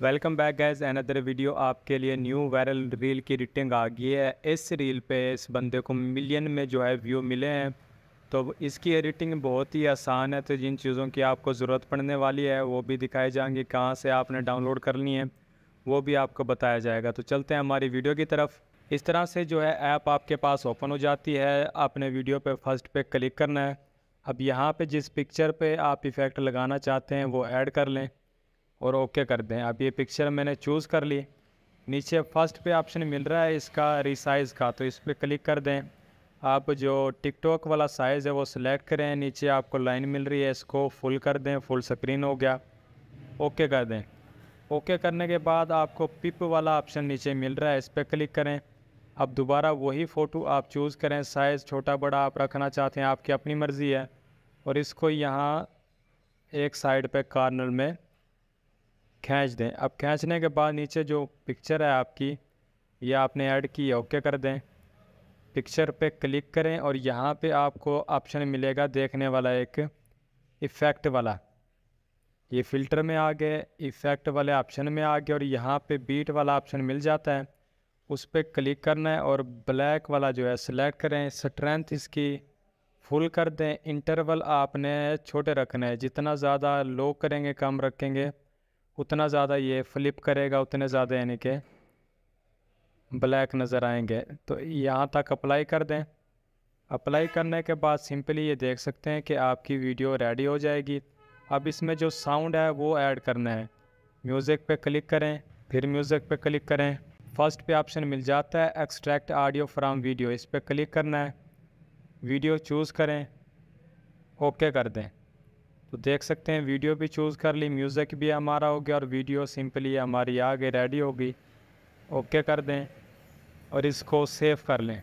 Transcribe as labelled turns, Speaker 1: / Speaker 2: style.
Speaker 1: welcome back guys another video आपके लिए new viral reel की रिटिंग आ गई है इस रील पे इस बंदे को मिलियन में जो है व्यू मिले हैं तो इसकी एडिटिंग बहुत ही आसान है तो जिन चीज़ों की आपको ज़रूरत पड़ने वाली है वो भी दिखाए जाएंगे कहाँ से आपने डाउनलोड करनी है वो भी आपको बताया जाएगा तो चलते हैं हमारी वीडियो की तरफ इस तरह से जो है ऐप आपके पास ओपन हो जाती है आपने वीडियो पे फर्स्ट पे क्लिक करना है अब यहाँ पे जिस पिक्चर पे आप इफ़ेक्ट लगाना चाहते हैं वो ऐड कर लें और ओके कर दें अब ये पिक्चर मैंने चूज़ कर ली नीचे फर्स्ट पे ऑप्शन मिल रहा है इसका रिसाइज़ का तो इस पर क्लिक कर दें आप जो टिकटॉक वाला साइज़ है वो सिलेक्ट करें नीचे आपको लाइन मिल रही है इसको फुल कर दें फुल स्क्रीन हो गया ओके कर दें ओके करने के बाद आपको पिप वाला ऑप्शन नीचे मिल रहा है इस पर क्लिक करें अब दोबारा वही फ़ोटो आप चूज़ करें साइज़ छोटा बड़ा आप रखना चाहते हैं आपकी अपनी मर्ज़ी है और इसको यहाँ एक साइड पे कॉर्नर में खींच दें अब खींचने के बाद नीचे जो पिक्चर है आपकी ये आपने ऐड की ओके कर दें पिक्चर पे क्लिक करें और यहाँ पे आपको ऑप्शन मिलेगा देखने वाला एक इफ़ेक्ट वाला ये फ़िल्टर में आ गए इफ़ेक्ट वाले ऑप्शन में आ गए और यहाँ पे बीट वाला ऑप्शन मिल जाता है उस पर क्लिक करना है और ब्लैक वाला जो है सिलेक्ट करें स्ट्रेंथ इसकी फुल कर दें इंटरवल आपने छोटे रखना है जितना ज़्यादा लो करेंगे कम रखेंगे उतना ज़्यादा ये फ्लिप करेगा उतने ज़्यादा यानी कि ब्लैक नज़र आएंगे तो यहाँ तक अप्लाई कर दें अप्लाई करने के बाद सिंपली ये देख सकते हैं कि आपकी वीडियो रेडी हो जाएगी अब इसमें जो साउंड है वो ऐड करना है म्यूज़िक पे क्लिक करें फिर म्यूज़िक पे क्लिक करें फर्स्ट पे ऑप्शन मिल जाता है एक्सट्रैक्ट ऑडियो फ्राम वीडियो इस पर क्लिक करना है वीडियो चूज़ करें ओके कर दें तो देख सकते हैं वीडियो भी चूज़ कर ली म्यूज़िक भी हमारा हो गया और वीडियो सिंपली हमारी आ गई रेडी होगी ओके कर दें और इसको सेव कर लें